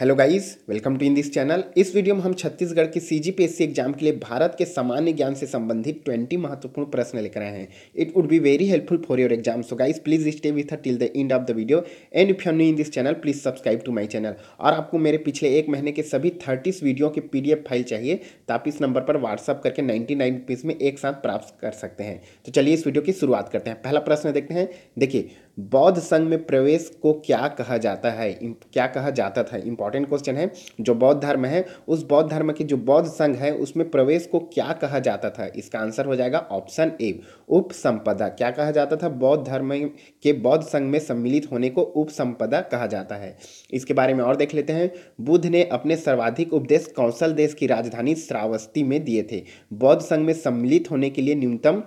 hello guys welcome to in this channel इस वीडियो में हम छत्तीसगढ़ के सी एग्जाम के लिए भारत के सामान्य ज्ञान से संबंधित ट्वेंटी महत्वपूर्ण प्रश्न लिख रहे हैं it would be very helpful for your exam so guys please stay with till the end of the video and if you new in this channel please subscribe to my channel और आपको मेरे पिछले एक महीने के सभी thirties video की P file चाहिए तो आप इस नंबर पर व्हाट्सअप करके नाइन्टी नाइन में एक साथ प्राप्त कर सकते हैं तो चलिए इस वीडियो की शुरुआत करते हैं पहला प्रश्न देखते हैं देखिए बौद्ध संघ में प्रवेश को क्या कहा जाता है क्या कहा जाता था इंपॉर्टेंट क्वेश्चन है जो बौद्ध धर्म है उस बौद्ध धर्म की जो बौद्ध संघ है उसमें प्रवेश को क्या कहा जाता था इसका आंसर हो जाएगा ऑप्शन ए उप संपदा क्या कहा जाता था बौद्ध धर्म के बौद्ध संघ में सम्मिलित होने को उप संपदा कहा जाता है इसके बारे में और देख लेते हैं बुद्ध ने अपने सर्वाधिक उपदेश कौशल देश की राजधानी श्रावस्ती में दिए थे बौद्ध संघ में सम्मिलित होने के लिए न्यूनतम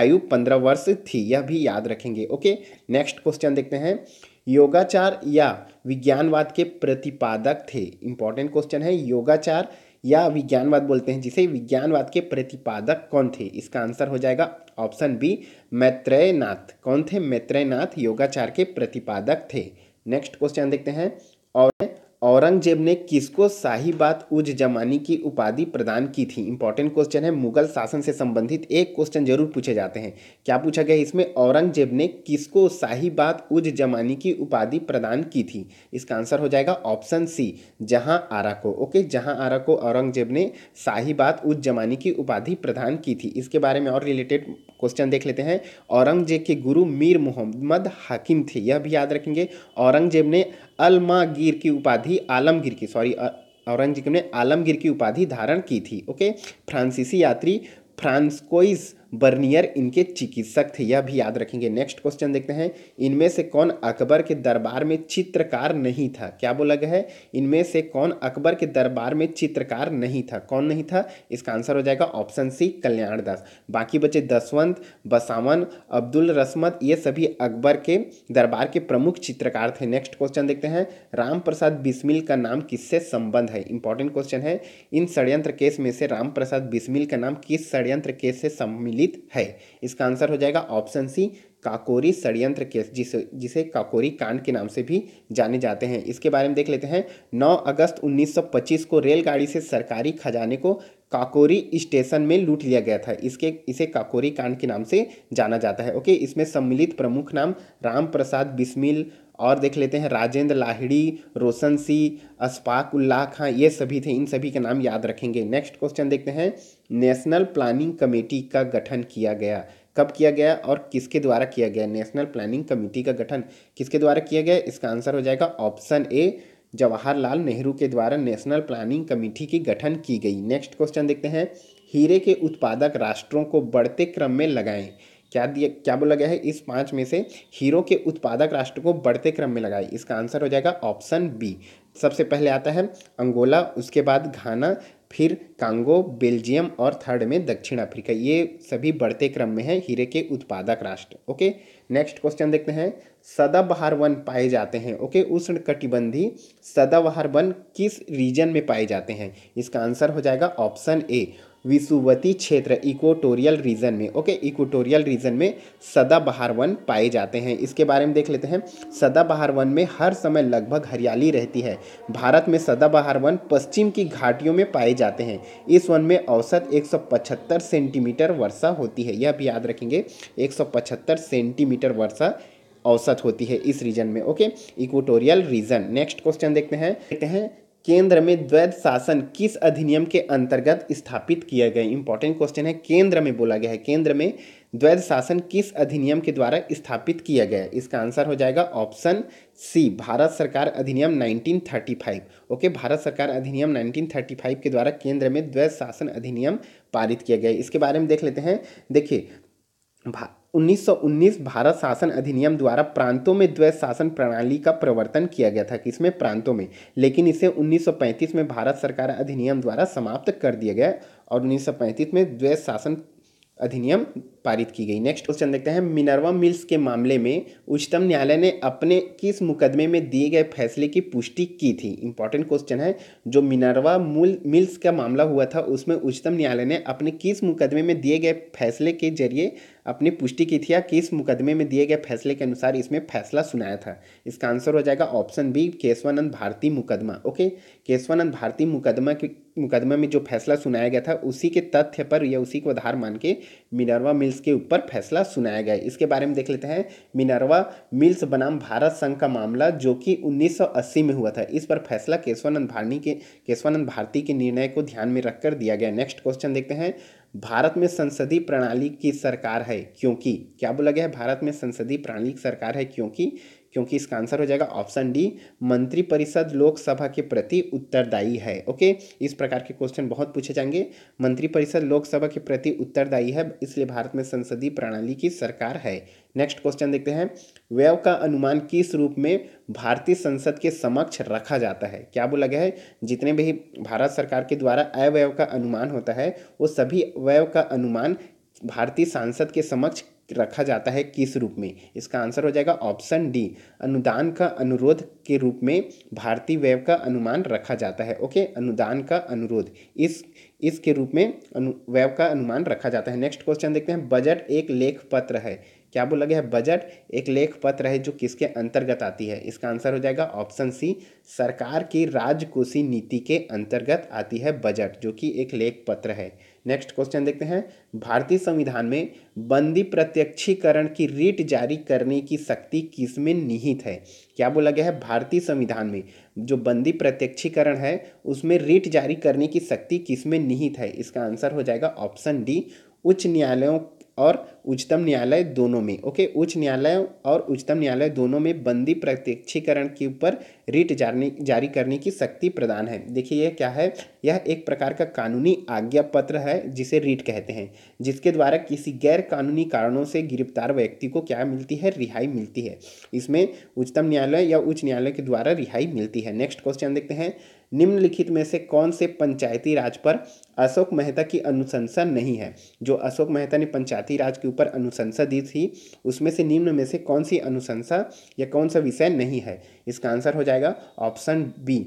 आयु पंद्रह वर्ष थी यह भी याद रखेंगे ओके नेक्स्ट क्वेश्चन देखते हैं योगाचार या विज्ञानवाद के प्रतिपादक थे इंपॉर्टेंट क्वेश्चन है योगाचार या विज्ञानवाद बोलते हैं जिसे विज्ञानवाद के प्रतिपादक कौन थे इसका आंसर हो जाएगा ऑप्शन बी मैत्रेयनाथ कौन थे मैत्रेयनाथ योगाचार के प्रतिपादक थे नेक्स्ट क्वेश्चन देखते हैं और औरंगजेब ने किसको बात उज जमानी की उपाधि प्रदान की थी इंपॉर्टेंट क्वेश्चन है मुगल शासन से संबंधित एक क्वेश्चन जरूर पूछे जाते हैं क्या पूछा गया इसमें औरंगजेब ने किसको साहिबात उज जमानी की उपाधि प्रदान की थी इसका आंसर हो जाएगा ऑप्शन सी जहां आरा को ओके जहां आरा को औरंगजेब ने बात उज जमानी की उपाधि प्रदान की थी इसके बारे में और रिलेटेड क्वेश्चन देख लेते हैं औरंगजेब के गुरु मीर मोहम्मद हाकिम थे यह भी याद रखेंगे औरंगजेब ने अलमागीर की उपाधि उपाधि आलमगीर की सॉरी औरंगजेब ने आलमगीर की उपाधि धारण की थी ओके फ्रांसीसी यात्री फ्रांसकोइज बर्नियर इनके चिकित्सक थे यह भी याद रखेंगे नेक्स्ट क्वेश्चन देखते हैं इनमें से कौन अकबर के दरबार में चित्रकार नहीं था क्या बोला गया है इनमें से कौन अकबर के दरबार में चित्रकार नहीं था कौन नहीं था इसका आंसर हो जाएगा ऑप्शन सी कल्याण दास बाकी बचे दसवंत बसावन अब्दुल रसमत ये सभी अकबर के दरबार के प्रमुख चित्रकार थे नेक्स्ट क्वेश्चन देखते हैं राम प्रसाद बिस्मिल का नाम किससे संबंध है इंपॉर्टेंट क्वेश्चन है इन षड्यंत्र केस में से राम प्रसाद बिस्मिल का नाम किस षड्यंत्र केस से सम्मिल सम्मिलित है इसका आंसर हो जाएगा ऑप्शन सी काकोरी षडयंत्र केस जिसे जिसे काकोरी कांड के नाम से भी जाने जाते हैं इसके बारे में देख लेते हैं 9 अगस्त 1925 को रेलगाड़ी से सरकारी खजाने को काकोरी स्टेशन में लूट लिया गया था इसके इसे काकोरी कांड के नाम से जाना जाता है ओके इसमें सम्मिलित प्रमुख नाम राम प्रसाद बिस्मिल और देख लेते हैं राजेंद्र लाहिड़ी रोशन सी अशफाक उल्लाह खां ये सभी थे इन सभी के नाम याद रखेंगे नेक्स्ट क्वेश्चन देखते हैं नेशनल प्लानिंग कमेटी का गठन किया गया कब किया गया और किसके द्वारा किया गया नेशनल प्लानिंग कमेटी का गठन किसके द्वारा किया गया इसका आंसर हो जाएगा ऑप्शन ए जवाहरलाल नेहरू के द्वारा नेशनल प्लानिंग कमेटी की गठन की गई नेक्स्ट क्वेश्चन देखते हैं हीरे के उत्पादक राष्ट्रों को बढ़ते क्रम में लगाएं क्या दिया क्या बोला गया है इस पांच में से हीरो के उत्पादक राष्ट्र को बढ़ते क्रम में लगाए इसका आंसर हो जाएगा ऑप्शन बी सबसे पहले आता है अंगोला उसके बाद घाना फिर कांगो बेल्जियम और थर्ड में दक्षिण अफ्रीका ये सभी बढ़ते क्रम में है हीरे के उत्पादक राष्ट्र ओके नेक्स्ट क्वेश्चन देखते हैं सदाबहार वन पाए जाते हैं ओके उष्ण कटिबंधी सदाबहार वन किस रीजन में पाए जाते हैं इसका आंसर हो जाएगा ऑप्शन ए विसुवती क्षेत्र इक्वेटोरियल रीजन में ओके इक्वेटोरियल रीजन में सदाबहार वन पाए जाते हैं इसके बारे में देख लेते हैं सदाबहार वन में हर समय लगभग हरियाली रहती है भारत में सदाबहार वन पश्चिम की घाटियों में पाए जाते हैं इस वन में औसत एक सेंटीमीटर वर्षा होती है यह भी याद रखेंगे एक सेंटीमीटर वर्षा औसत होती है इस रीजन में okay equatorial region next question देखते हैं देखते हैं केंद्र में द्वैध शासन किस अधिनियम के अंतर्गत स्थापित किया गया इंपॉर्टेंट क्वेश्चन है केंद्र में बोला गया है केंद्र में द्वैध शासन किस अधिनियम के द्वारा स्थापित किया गया इसका आंसर हो जाएगा ऑप्शन सी भारत सरकार अधिनियम 1935 ओके भारत सरकार अधिनियम 1935 के द्वारा केंद्र में द्वैत शासन अधिनियम पारित किया गया इसके बारे में देख लेते हैं देखिए 1919 भारत शासन अधिनियम द्वारा प्रांतों में द्वैत शासन प्रणाली का प्रवर्तन किया गया था किसमें प्रांतों में लेकिन इसे 1935 में भारत सरकार अधिनियम द्वारा समाप्त कर दिया गया और 1935 में द्वैत शासन अधिनियम पारित की गई नेक्स्ट क्वेश्चन देखते हैं मिनरवा मिल्स के मामले में उच्चतम न्यायालय ने अपने किस मुकदमे में दिए गए फैसले की पुष्टि की थी इंपॉर्टेंट क्वेश्चन है जो मिनरवा मूल मिल्स का मामला हुआ था उसमें उच्चतम न्यायालय ने अपने किस मुकदमे में दिए गए फैसले के जरिए अपनी पुष्टि की थी या किस मुकदमे में दिए गए फैसले के अनुसार इसमें फैसला सुनाया था इसका आंसर हो जाएगा ऑप्शन बी केशवानंद भारती मुकदमा ओके केशवानंद भारती मुकदमा के मुकदमा में जो फैसला सुनाया गया था उसी के तथ्य पर या उसी को आधार मान के मिनरवा मिल्स इसके ऊपर फैसला सुनाया गया इसके बारे में देख लेते हैं मिनरवा मिल्स बनाम भारत संघ का मामला जो कि 1980 में हुआ था इस पर फैसला केशवानंद भारणी के केशवानंद भारती के निर्णय को ध्यान में रखकर दिया गया नेक्स्ट क्वेश्चन देखते हैं भारत में संसदीय प्रणाली की सरकार है क्योंकि क्या बोला गया है भारत में संसदीय प्रणाली की सरकार है क्योंकि क्योंकि इसका आंसर हो जाएगा ऑप्शन डी मंत्रिपरिषद लोकसभा के प्रति उत्तरदायी है ओके इस प्रकार के क्वेश्चन बहुत पूछे जाएंगे मंत्रिपरिषद लोकसभा के प्रति उत्तरदायी है इसलिए भारत में संसदीय प्रणाली की सरकार है नेक्स्ट क्वेश्चन देखते हैं व्यव का अनुमान किस रूप में भारतीय संसद के समक्ष रखा जाता है क्या बोला गया है जितने भी भारत सरकार के द्वारा अव्यव का अनुमान होता है वो सभी व्यव का अनुमान भारतीय सांसद के समक्ष रखा जाता है किस रूप में इसका आंसर हो जाएगा ऑप्शन डी अनुदान का अनुरोध के रूप में भारतीय व्यय का अनुमान रखा जाता है ओके अनुदान का अनुरोध इस इसके रूप में अनु व्यय का अनुमान रखा जाता है नेक्स्ट क्वेश्चन देखते हैं बजट एक लेख पत्र है क्या बोला गया है बजट एक लेख पत्र है जो किसके अंतर्गत आती है इसका आंसर हो जाएगा ऑप्शन सी सरकार की राजकोषी नीति के अंतर्गत आती है बजट जो कि एक लेख पत्र है नेक्स्ट क्वेश्चन देखते हैं भारतीय संविधान में बंदी प्रत्यक्षीकरण की रीट जारी करने की शक्ति किसमें निहित है क्या बोला गया है भारतीय संविधान में जो बंदी प्रत्यक्षीकरण है उसमें रीट जारी करने की शक्ति किसमें निहित है इसका आंसर हो जाएगा ऑप्शन डी उच्च न्यायालयों और उच्चतम न्यायालय दोनों में ओके उच्च न्यायालय और उच्चतम न्यायालय दोनों में बंदी प्रत्यक्षीकरण के ऊपर रिट जारी जारी करने की शक्ति प्रदान है देखिए यह क्या है यह एक प्रकार का कानूनी आज्ञा पत्र है जिसे रिट कहते हैं जिसके द्वारा किसी गैर कानूनी कारणों से गिरफ्तार व्यक्ति को क्या मिलती है रिहाई मिलती है इसमें उच्चतम न्यायालय या उच्च न्यायालय के द्वारा रिहाई मिलती है नेक्स्ट क्वेश्चन देखते हैं निम्नलिखित में से कौन से पंचायती राज पर अशोक मेहता की अनुशंसा नहीं है जो अशोक मेहता ने पंचायती राज के ऊपर अनुशंसा दी थी उसमें से निम्न में से कौन सी अनुशंसा या कौन सा विषय नहीं है इसका आंसर हो जाएगा ऑप्शन बी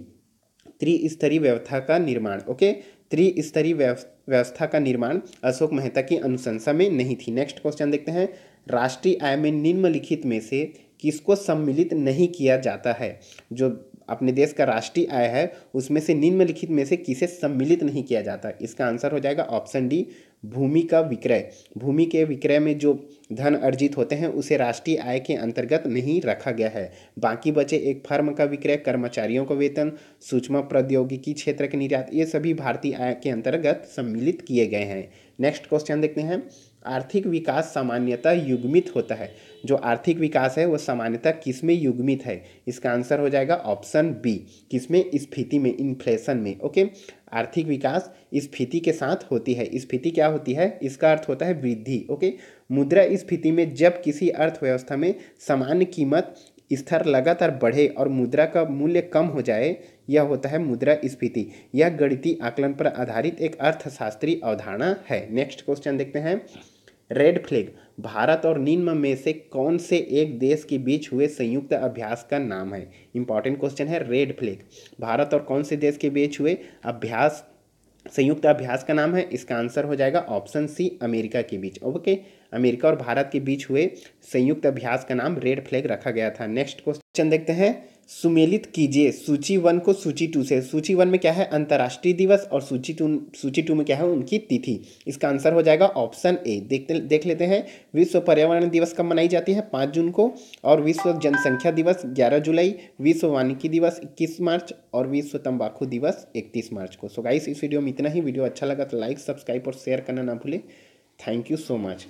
त्रिस्तरीय व्यवस्था का निर्माण ओके त्रिस्तरीय व्यवस्था का निर्माण अशोक मेहता की अनुशंसा में नहीं थी नेक्स्ट क्वेश्चन देखते हैं राष्ट्रीय आय में निम्नलिखित में से किसको सम्मिलित नहीं किया जाता है जो अपने देश का राष्ट्रीय आय है उसमें से निम्नलिखित में से किसे सम्मिलित नहीं किया जाता इसका आंसर हो जाएगा ऑप्शन डी भूमि का विक्रय भूमि के विक्रय में जो धन अर्जित होते हैं उसे राष्ट्रीय आय के अंतर्गत नहीं रखा गया है बाकी बचे एक फर्म का विक्रय कर्मचारियों का वेतन सूचमा प्रौद्योगिकी क्षेत्र के निर्यात ये सभी भारतीय आय के अंतर्गत सम्मिलित किए गए हैं नेक्स्ट क्वेश्चन देखते हैं आर्थिक विकास सामान्यतः युग्मित होता है जो आर्थिक विकास है वो सामान्यतः किसमें युग्मित है इसका आंसर हो जाएगा ऑप्शन बी किसमें स्फीति में इन्फ्लेशन में ओके आर्थिक विकास स्फीति के साथ होती है स्फीति क्या होती है इसका अर्थ होता है वृद्धि ओके मुद्रा स्फीति में जब किसी अर्थव्यवस्था में सामान्य कीमत स्तर लगातार बढ़े और मुद्रा का मूल्य कम हो जाए यह होता है मुद्रा स्फीति यह गणितीय आकलन पर आधारित एक अर्थशास्त्रीय अवधारणा है नेक्स्ट क्वेश्चन देखते हैं रेड फ्लैग भारत और निम्न में से कौन से एक देश के बीच हुए संयुक्त अभ्यास का नाम है इंपॉर्टेंट क्वेश्चन है रेड फ्लैग भारत और कौन से देश के बीच हुए अभ्यास संयुक्त अभ्यास का नाम है इसका आंसर हो जाएगा ऑप्शन सी अमेरिका के बीच ओके अमेरिका और भारत के बीच हुए संयुक्त अभ्यास का नाम रेड फ्लैग रखा गया था नेक्स्ट क्वेश्चन देखते हैं सुमेलित कीजिए सूची वन को सूची टू से सूची वन में क्या है अंतर्राष्ट्रीय दिवस और सूची टू सूची टू में क्या है उनकी तिथि इसका आंसर हो जाएगा ऑप्शन ए देख देख लेते हैं विश्व पर्यावरण दिवस कब मनाई जाती है पाँच जून को और विश्व जनसंख्या दिवस ग्यारह जुलाई विश्व वानिकी दिवस इक्कीस मार्च और विश्व तम्बाकू दिवस इकतीस मार्च को सो गाइस इस वीडियो में इतना ही वीडियो अच्छा लगा तो लाइक सब्सक्राइब और शेयर करना ना भूलें थैंक यू सो मच